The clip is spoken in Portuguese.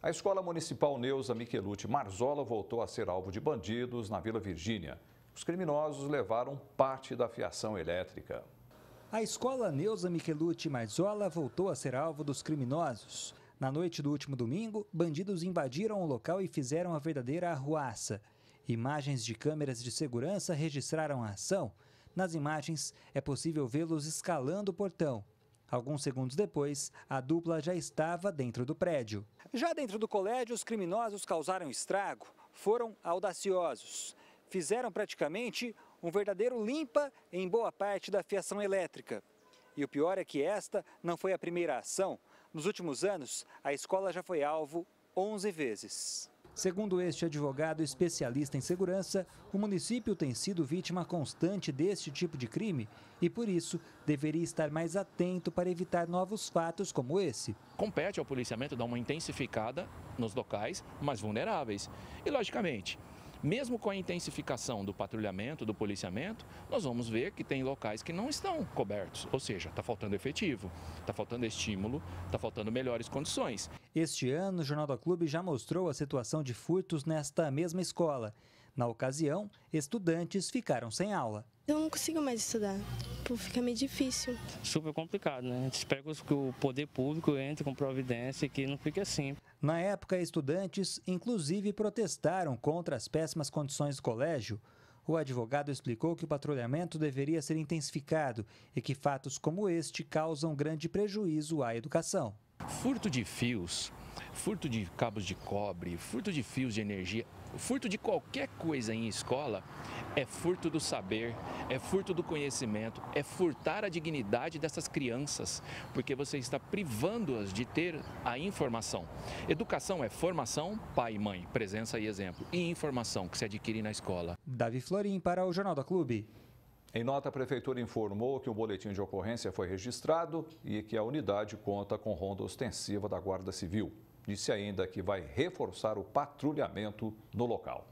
A Escola Municipal Neuza Michelucci Marzola voltou a ser alvo de bandidos na Vila Virgínia. Os criminosos levaram parte da fiação elétrica. A Escola Neuza Michelucci Marzola voltou a ser alvo dos criminosos. Na noite do último domingo, bandidos invadiram o local e fizeram a verdadeira arruaça. Imagens de câmeras de segurança registraram a ação. Nas imagens, é possível vê-los escalando o portão Alguns segundos depois, a dupla já estava dentro do prédio. Já dentro do colégio, os criminosos causaram estrago, foram audaciosos. Fizeram praticamente um verdadeiro limpa em boa parte da fiação elétrica. E o pior é que esta não foi a primeira ação. Nos últimos anos, a escola já foi alvo 11 vezes. Segundo este advogado especialista em segurança, o município tem sido vítima constante deste tipo de crime e, por isso, deveria estar mais atento para evitar novos fatos como esse. Compete ao policiamento dar uma intensificada nos locais mais vulneráveis. E, logicamente, mesmo com a intensificação do patrulhamento, do policiamento, nós vamos ver que tem locais que não estão cobertos, ou seja, está faltando efetivo, está faltando estímulo, está faltando melhores condições. Este ano, o Jornal da Clube já mostrou a situação de furtos nesta mesma escola. Na ocasião, estudantes ficaram sem aula. Eu não consigo mais estudar tipo, fica meio difícil. Super complicado, né? A gente espera que o poder público entre com providência e que não fique assim. Na época, estudantes, inclusive, protestaram contra as péssimas condições do colégio. O advogado explicou que o patrulhamento deveria ser intensificado e que fatos como este causam grande prejuízo à educação. Furto de fios furto de cabos de cobre, furto de fios de energia, furto de qualquer coisa em escola é furto do saber, é furto do conhecimento, é furtar a dignidade dessas crianças, porque você está privando-as de ter a informação. Educação é formação, pai e mãe, presença e exemplo, e informação que se adquire na escola. Davi Florim para o Jornal da Clube. Em nota, a Prefeitura informou que um boletim de ocorrência foi registrado e que a unidade conta com ronda ostensiva da Guarda Civil. Disse ainda que vai reforçar o patrulhamento no local.